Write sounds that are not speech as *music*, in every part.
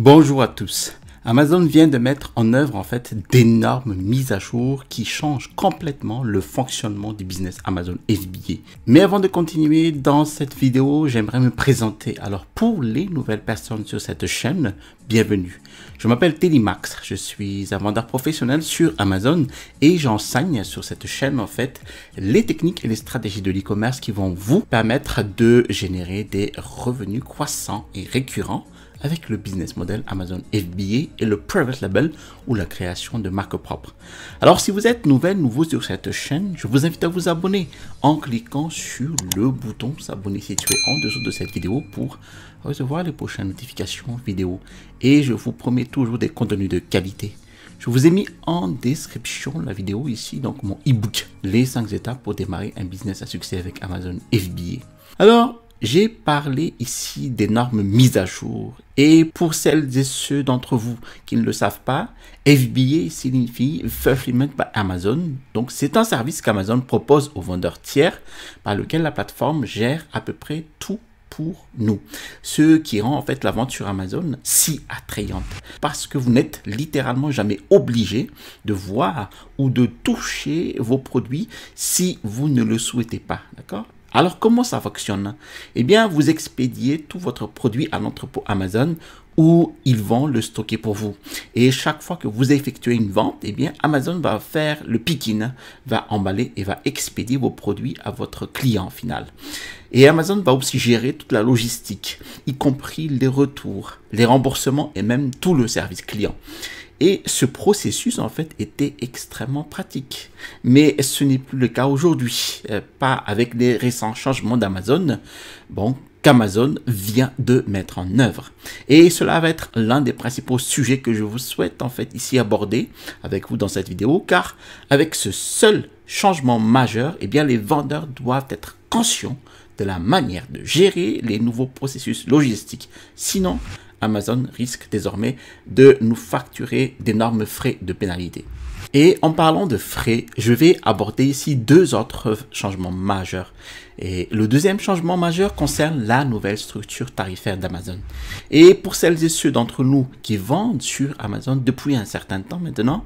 Bonjour à tous. Amazon vient de mettre en œuvre en fait d'énormes mises à jour qui changent complètement le fonctionnement du business Amazon FBA. Mais avant de continuer dans cette vidéo, j'aimerais me présenter. Alors pour les nouvelles personnes sur cette chaîne, bienvenue. Je m'appelle Télimax, Max, je suis un vendeur professionnel sur Amazon et j'enseigne sur cette chaîne en fait les techniques et les stratégies de l'e-commerce qui vont vous permettre de générer des revenus croissants et récurrents avec le business model Amazon FBA et le private label ou la création de marques propres. Alors si vous êtes nouvelle, nouveau sur cette chaîne, je vous invite à vous abonner en cliquant sur le bouton s'abonner situé en dessous de cette vidéo pour recevoir les prochaines notifications vidéo. Et je vous promets toujours des contenus de qualité. Je vous ai mis en description la vidéo ici, donc mon e-book, les 5 étapes pour démarrer un business à succès avec Amazon FBA. Alors, j'ai parlé ici des normes mises à jour. Et pour celles et ceux d'entre vous qui ne le savent pas, FBA signifie Fulfillment by Amazon. Donc c'est un service qu'Amazon propose aux vendeurs tiers par lequel la plateforme gère à peu près tout pour nous. Ce qui rend en fait la vente sur Amazon si attrayante. Parce que vous n'êtes littéralement jamais obligé de voir ou de toucher vos produits si vous ne le souhaitez pas. D'accord alors comment ça fonctionne Eh bien, vous expédiez tout votre produit à l'entrepôt Amazon où ils vont le stocker pour vous. Et chaque fois que vous effectuez une vente, eh bien Amazon va faire le picking, va emballer et va expédier vos produits à votre client final. Et Amazon va aussi gérer toute la logistique, y compris les retours, les remboursements et même tout le service client. Et ce processus, en fait, était extrêmement pratique. Mais ce n'est plus le cas aujourd'hui, euh, pas avec les récents changements d'Amazon. Bon, qu'Amazon vient de mettre en œuvre. Et cela va être l'un des principaux sujets que je vous souhaite en fait ici aborder avec vous dans cette vidéo car avec ce seul changement majeur, eh bien les vendeurs doivent être conscients de la manière de gérer les nouveaux processus logistiques. Sinon, Amazon risque désormais de nous facturer d'énormes frais de pénalité. Et en parlant de frais, je vais aborder ici deux autres changements majeurs. Et le deuxième changement majeur concerne la nouvelle structure tarifaire d'Amazon. Et pour celles et ceux d'entre nous qui vendent sur Amazon depuis un certain temps maintenant,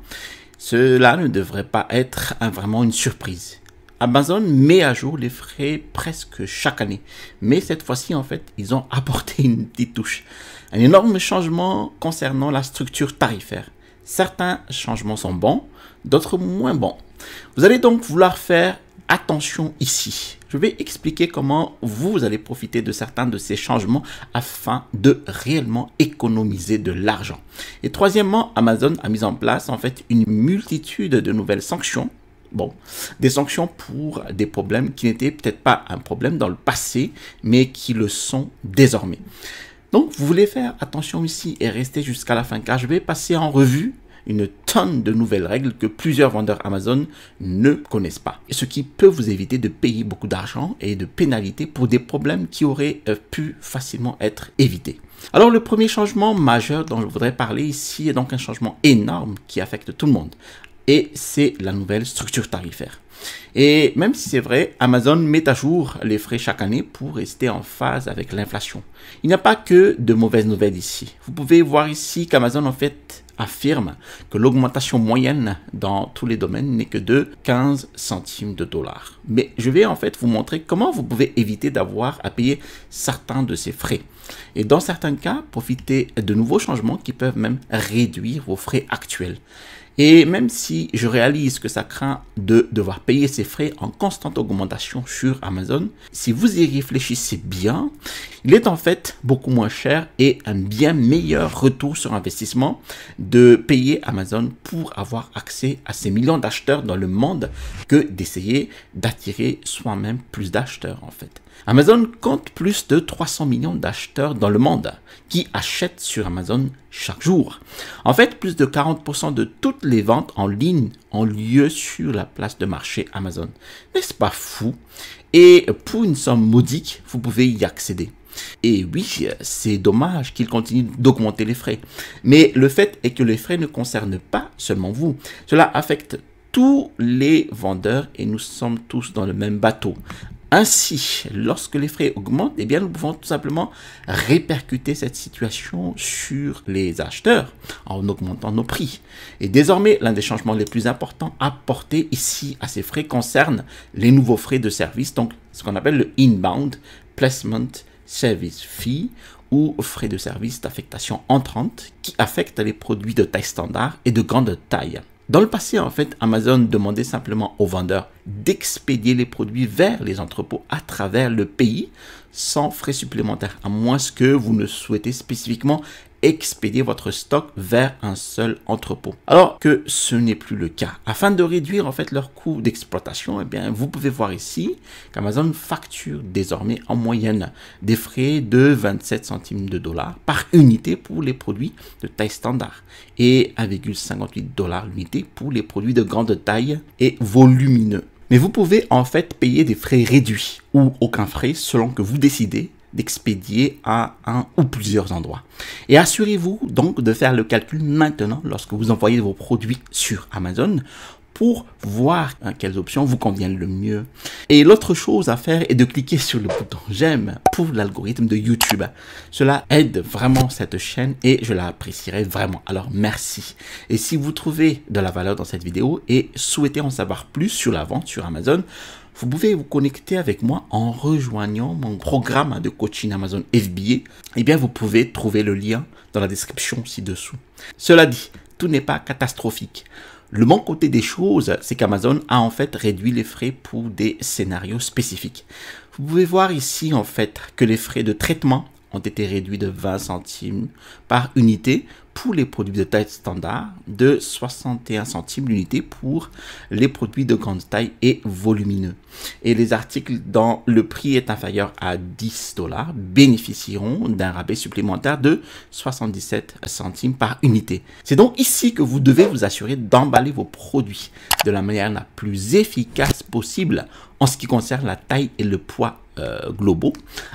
cela ne devrait pas être vraiment une surprise. Amazon met à jour les frais presque chaque année. Mais cette fois-ci, en fait, ils ont *laughs* apporté une petite touche. Un énorme changement concernant la structure tarifaire. Certains changements sont bons, d'autres moins bons. Vous allez donc vouloir faire attention ici. Je vais expliquer comment vous allez profiter de certains de ces changements afin de réellement économiser de l'argent. Et troisièmement, Amazon a mis en place en fait une multitude de nouvelles sanctions Bon, des sanctions pour des problèmes qui n'étaient peut-être pas un problème dans le passé, mais qui le sont désormais. Donc, vous voulez faire attention ici et rester jusqu'à la fin, car je vais passer en revue une tonne de nouvelles règles que plusieurs vendeurs Amazon ne connaissent pas. Et ce qui peut vous éviter de payer beaucoup d'argent et de pénalités pour des problèmes qui auraient euh, pu facilement être évités. Alors le premier changement majeur dont je voudrais parler ici est donc un changement énorme qui affecte tout le monde et c'est la nouvelle structure tarifaire. Et même si c'est vrai, Amazon met à jour les frais chaque année pour rester en phase avec l'inflation. Il n'y a pas que de mauvaises nouvelles ici. Vous pouvez voir ici qu'Amazon en fait affirme que l'augmentation moyenne dans tous les domaines n'est que de 15 centimes de dollars. Mais je vais en fait vous montrer comment vous pouvez éviter d'avoir à payer certains de ces frais. Et dans certains cas, profiter de nouveaux changements qui peuvent même réduire vos frais actuels. Et même si je réalise que ça craint de devoir payer ses frais en constante augmentation sur Amazon, si vous y réfléchissez bien, il est en fait beaucoup moins cher et un bien meilleur retour sur investissement de payer Amazon pour avoir accès à ces millions d'acheteurs dans le monde que d'essayer d'attirer soi-même plus d'acheteurs en fait. Amazon compte plus de 300 millions d'acheteurs dans le monde qui achètent sur Amazon chaque jour. En fait, plus de 40% de toutes les ventes en ligne ont lieu sur la place de marché Amazon. N'est-ce pas fou Et pour une somme modique, vous pouvez y accéder. Et oui, c'est dommage qu'il continue d'augmenter les frais. Mais le fait est que les frais ne concernent pas seulement vous. Cela affecte tous les vendeurs et nous sommes tous dans le même bateau. Ainsi, lorsque les frais augmentent, eh bien, nous pouvons tout simplement répercuter cette situation sur les acheteurs en augmentant nos prix. Et désormais, l'un des changements les plus importants apportés ici à ces frais concerne les nouveaux frais de service, donc ce qu'on appelle le inbound placement service fee ou frais de service d'affectation entrante qui affectent les produits de taille standard et de grande taille. Dans le passé, en fait, Amazon demandait simplement aux vendeurs d'expédier les produits vers les entrepôts à travers le pays sans frais supplémentaires, à moins que vous ne souhaitez spécifiquement expédier votre stock vers un seul entrepôt. Alors que ce n'est plus le cas. Afin de réduire en fait leur coût d'exploitation, et eh bien, vous pouvez voir ici qu'Amazon facture désormais en moyenne des frais de 27 centimes de dollars par unité pour les produits de taille standard et 1,58 dollars l'unité pour les produits de grande taille et volumineux. Mais vous pouvez en fait payer des frais réduits ou aucun frais selon que vous décidez d'expédier à un ou plusieurs endroits. Et assurez-vous donc de faire le calcul maintenant lorsque vous envoyez vos produits sur Amazon pour voir hein, quelles options vous conviennent le mieux. Et l'autre chose à faire est de cliquer sur le bouton j'aime pour l'algorithme de YouTube. Cela aide vraiment cette chaîne et je l'apprécierai vraiment. Alors merci. Et si vous trouvez de la valeur dans cette vidéo et souhaitez en savoir plus sur la vente sur Amazon, vous pouvez vous connecter avec moi en rejoignant mon programme de coaching Amazon FBA. Eh bien, vous pouvez trouver le lien dans la description ci-dessous. Cela dit, tout n'est pas catastrophique. Le bon côté des choses, c'est qu'Amazon a en fait réduit les frais pour des scénarios spécifiques. Vous pouvez voir ici en fait que les frais de traitement ont été réduits de 20 centimes par unité pour les produits de taille standard, de 61 centimes l'unité pour les produits de grande taille et volumineux. Et les articles dont le prix est inférieur à 10 dollars bénéficieront d'un rabais supplémentaire de 77 centimes par unité. C'est donc ici que vous devez vous assurer d'emballer vos produits de la manière la plus efficace possible en ce qui concerne la taille et le poids euh, globaux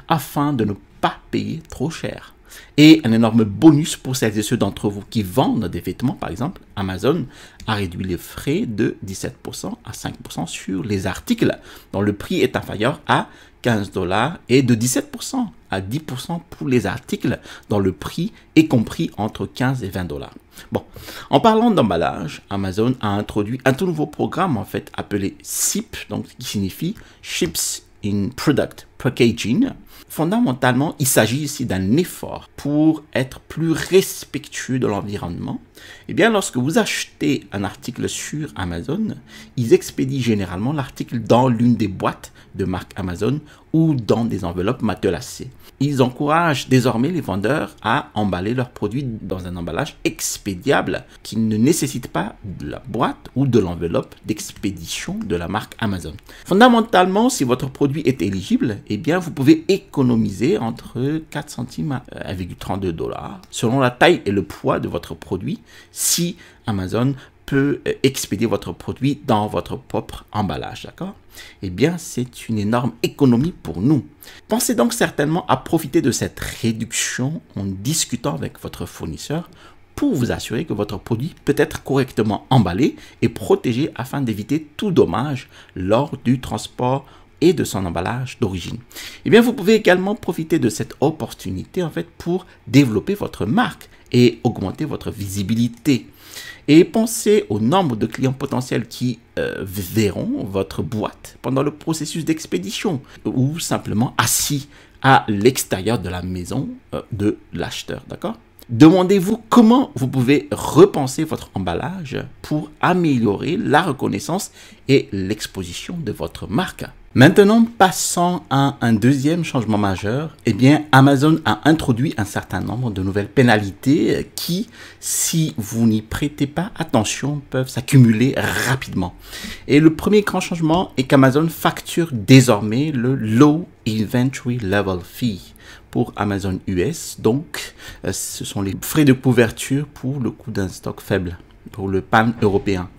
afin de ne pas payer trop cher. Et un énorme bonus pour celles et ceux d'entre vous qui vendent des vêtements, par exemple, Amazon a réduit les frais de 17% à 5% sur les articles dont le prix est inférieur à 15 dollars et de 17% à 10% pour les articles dont le prix est compris entre 15 et 20 dollars. Bon, en parlant d'emballage, Amazon a introduit un tout nouveau programme en fait appelé SIP, donc qui signifie Ships in Product Packaging, fondamentalement, il s'agit ici d'un effort pour être plus respectueux de l'environnement. et eh bien, lorsque vous achetez un article sur Amazon, ils expédient généralement l'article dans l'une des boîtes de marque Amazon ou dans des enveloppes matelassées. Ils encouragent désormais les vendeurs à emballer leurs produits dans un emballage expédiable qui ne nécessite pas de la boîte ou de l'enveloppe d'expédition de la marque Amazon. Fondamentalement, si votre produit est éligible, eh bien, vous pouvez économiser entre 4 centimes à 1,32 euh, dollars selon la taille et le poids de votre produit si Amazon peut euh, expédier votre produit dans votre propre emballage, d'accord Eh bien, c'est une énorme économie pour nous. Pensez donc certainement à profiter de cette réduction en discutant avec votre fournisseur pour vous assurer que votre produit peut être correctement emballé et protégé afin d'éviter tout dommage lors du transport et de son emballage d'origine. Eh bien, vous pouvez également profiter de cette opportunité en fait pour développer votre marque et augmenter votre visibilité. Et pensez au nombre de clients potentiels qui euh, verront votre boîte pendant le processus d'expédition ou simplement assis à l'extérieur de la maison euh, de l'acheteur, d'accord Demandez-vous comment vous pouvez repenser votre emballage pour améliorer la reconnaissance et l'exposition de votre marque. Maintenant, passons à un deuxième changement majeur. Eh bien, Amazon a introduit un certain nombre de nouvelles pénalités euh, qui, si vous n'y prêtez pas attention, peuvent s'accumuler rapidement. Et le premier grand changement est qu'Amazon facture désormais le Low Inventory Level Fee pour Amazon US. Donc, euh, ce sont les frais de couverture pour le coût d'un stock faible le pan-européen.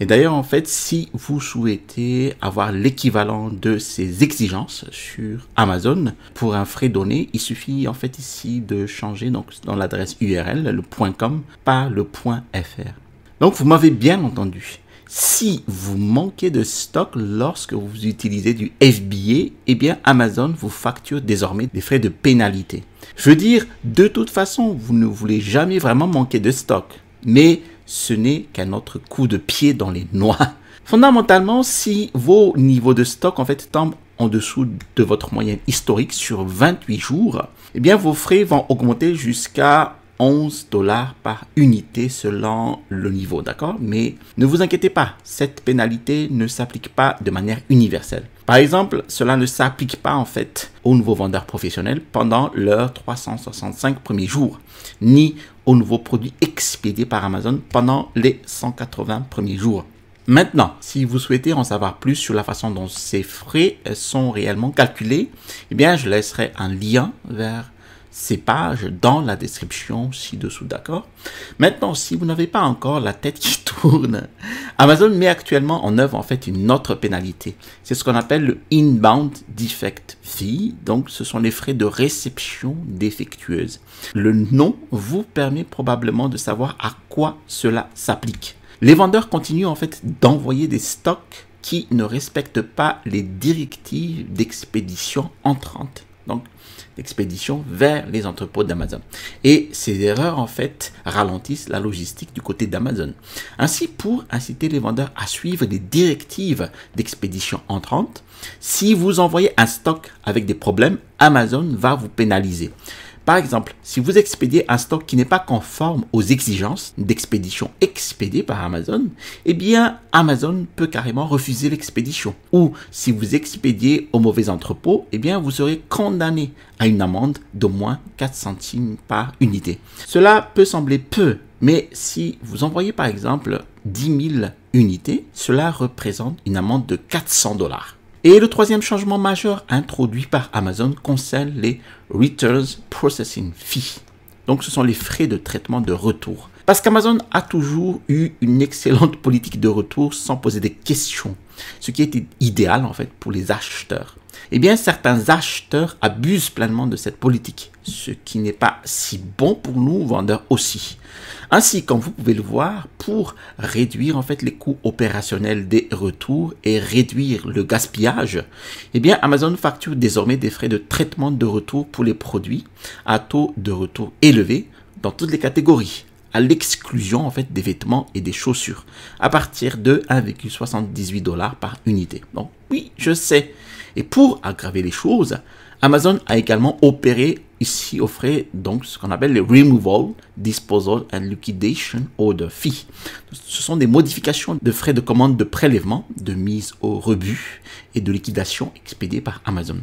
Et d'ailleurs, en fait, si vous souhaitez avoir l'équivalent de ces exigences sur Amazon, pour un frais donné, il suffit en fait ici de changer donc, dans l'adresse URL, le .com, par le .fr. Donc, vous m'avez bien entendu. Si vous manquez de stock lorsque vous utilisez du FBA, eh bien Amazon vous facture désormais des frais de pénalité. Je veux dire, de toute façon, vous ne voulez jamais vraiment manquer de stock. Mais ce n'est qu'un autre coup de pied dans les noix. Fondamentalement, si vos niveaux de stock en fait tombent en dessous de votre moyenne historique sur 28 jours, eh bien vos frais vont augmenter jusqu'à 11 dollars par unité selon le niveau, d'accord Mais ne vous inquiétez pas, cette pénalité ne s'applique pas de manière universelle. Par exemple, cela ne s'applique pas en fait aux nouveaux vendeurs professionnels pendant leurs 365 premiers jours, ni aux nouveaux produits expédiés par Amazon pendant les 180 premiers jours. Maintenant, si vous souhaitez en savoir plus sur la façon dont ces frais sont réellement calculés, eh bien, je laisserai un lien vers ces pages dans la description ci-dessous, d'accord Maintenant, si vous n'avez pas encore la tête qui *laughs* tourne, Amazon met actuellement en œuvre en fait une autre pénalité. C'est ce qu'on appelle le inbound defect fee, donc ce sont les frais de réception défectueuse. Le nom vous permet probablement de savoir à quoi cela s'applique. Les vendeurs continuent en fait d'envoyer des stocks qui ne respectent pas les directives d'expédition entrante. Expédition vers les entrepôts d'Amazon. Et ces erreurs, en fait, ralentissent la logistique du côté d'Amazon. Ainsi, pour inciter les vendeurs à suivre des directives d'expédition entrantes, si vous envoyez un stock avec des problèmes, Amazon va vous pénaliser. Par exemple, si vous expédiez un stock qui n'est pas conforme aux exigences d'expédition expédiée par Amazon, eh bien Amazon peut carrément refuser l'expédition. Ou si vous expédiez au mauvais entrepôt, eh bien vous serez condamné à une amende d'au moins 4 centimes par unité. Cela peut sembler peu, mais si vous envoyez par exemple 10 000 unités, cela représente une amende de 400 dollars. Et le troisième changement majeur introduit par Amazon concerne les Returns Processing Fee. Donc ce sont les frais de traitement de retour. Parce qu'Amazon a toujours eu une excellente *laughs* politique de retour sans poser des questions, ce qui était idéal en fait pour les acheteurs eh bien certains acheteurs abusent pleinement de cette politique, ce qui n'est pas si bon pour nous vendeurs aussi. Ainsi, comme vous pouvez le voir, pour réduire en fait les coûts opérationnels des retours et réduire le gaspillage, eh bien Amazon facture désormais des frais de traitement de retour pour les produits à taux de retour élevé dans toutes les catégories, à l'exclusion en fait des vêtements et des chaussures à partir de 1,78 dollars par unité. Donc oui, je sais, et pour aggraver les choses, Amazon a également opéré ici frais donc ce qu'on appelle les removal, disposal and liquidation order fee. Ce sont des modifications de frais de commande de prélèvement, de mise au rebut et de liquidation expédiés par Amazon.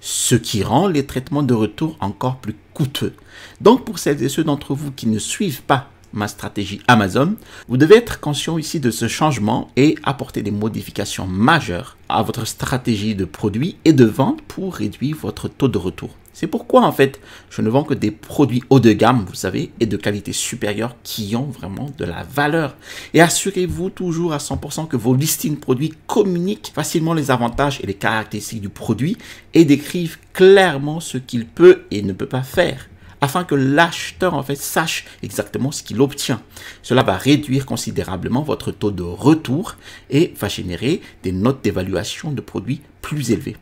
Ce qui rend les traitements de retour encore plus coûteux. Donc pour celles et ceux d'entre vous qui ne suivent pas ma stratégie Amazon. Vous devez être conscient ici de ce changement et apporter des modifications majeures à votre stratégie de produit et de vente pour réduire votre taux de retour. C'est pourquoi en fait, je ne vends que des produits haut de gamme, vous savez, et de qualité supérieure qui ont vraiment de la valeur. Et assurez-vous toujours à 100% que vos listings produits communiquent facilement les avantages et les caractéristiques du produit et décrivent clairement ce qu'il peut et ne peut pas faire afin que l'acheteur en fait sache exactement ce qu'il obtient. Cela va réduire considérablement votre taux de retour et va générer des notes d'évaluation de produits plus élevées.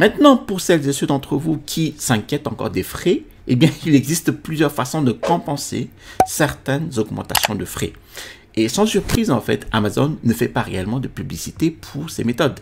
Maintenant, pour celles et ceux d'entre vous qui s'inquiètent encore des frais, eh bien, il existe plusieurs façons de compenser certaines augmentations de frais. Et sans surprise, en fait, Amazon ne fait pas réellement de publicité pour ces méthodes.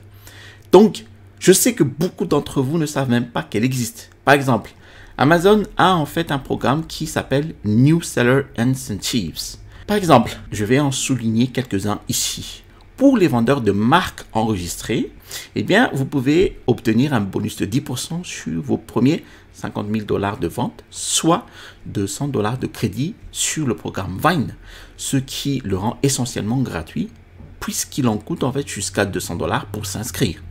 Donc, je sais que beaucoup d'entre vous ne savent même pas qu'elle existe. Par exemple, Amazon a en fait un programme qui s'appelle New Seller Incentives. Par exemple, je vais en souligner quelques-uns ici. Pour les vendeurs de marques enregistrées, eh bien, vous pouvez obtenir un bonus de 10% sur vos premiers 50 000 dollars de vente, soit 200 dollars de crédit sur le programme Vine, ce qui le rend essentiellement gratuit puisqu'il en coûte en fait jusqu'à 200 dollars pour s'inscrire.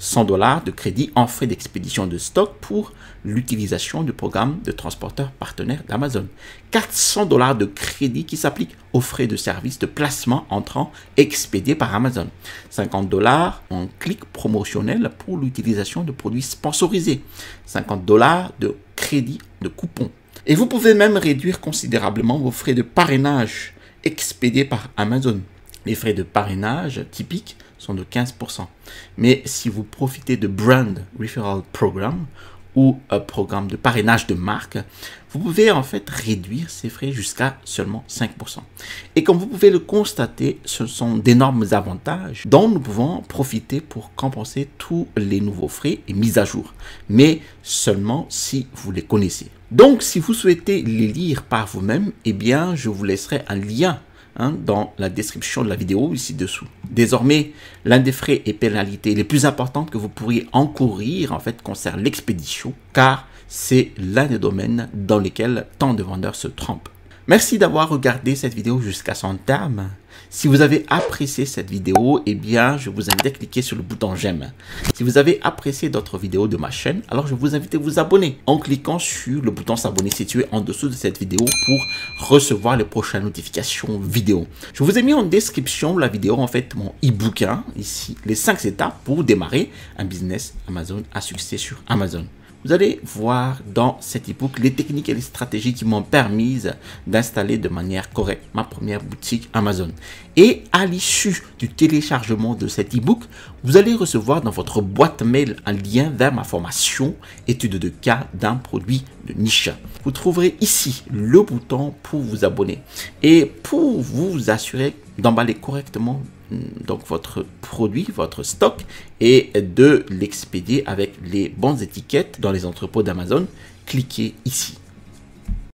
100 dollars de crédit en frais d'expédition de stock pour l'utilisation du programme de transporteur partenaires d'Amazon. 400 dollars de crédit qui s'applique aux frais de service de placement entrant expédié par Amazon. 50 dollars en clic promotionnel pour l'utilisation de produits sponsorisés. 50 dollars de crédit de coupons. Et vous pouvez même réduire considérablement vos frais de parrainage expédiés par Amazon. Les frais de parrainage typiques sont de 15%. Mais si vous profitez de Brand Referral Program ou un euh, programme de parrainage de marque, vous pouvez en fait réduire ces frais jusqu'à seulement 5%. Et comme vous pouvez le constater, ce sont d'énormes avantages dont nous pouvons profiter pour compenser tous les nouveaux frais et mises à jour, mais seulement si vous les connaissez. Donc si vous souhaitez les lire par vous-même, eh bien je vous laisserai un lien Hein, dans la description de la vidéo ici-dessous. Désormais, l'un des frais et pénalités les plus importantes que vous pourriez encourir en fait concerne l'expédition, car c'est l'un des domaines dans lesquels tant de vendeurs se trompent. Merci d'avoir regardé cette vidéo jusqu'à son terme. Si vous avez apprécié cette vidéo, eh bien, je vous invite à cliquer sur le bouton j'aime. Si vous avez apprécié d'autres vidéos de ma chaîne, alors je vous invite à vous abonner en cliquant sur le bouton s'abonner situé en dessous de cette vidéo pour recevoir les prochaines notifications vidéo. Je vous ai mis en description la vidéo, en fait, mon e-book, ici, les 5 étapes pour démarrer un business Amazon à succès sur Amazon allez voir dans cet ebook les techniques et les stratégies qui m'ont permis d'installer de manière correcte ma première boutique Amazon. Et à l'issue du téléchargement de cet ebook, vous allez recevoir dans votre boîte mail un lien vers ma formation étude de cas d'un produit de niche. Vous trouverez ici le bouton pour vous abonner. Et pour vous assurer d'emballer correctement mm, donc votre produit, votre stock et de l'expédier avec les bonnes étiquettes dans les entrepôts d'Amazon, cliquez ici.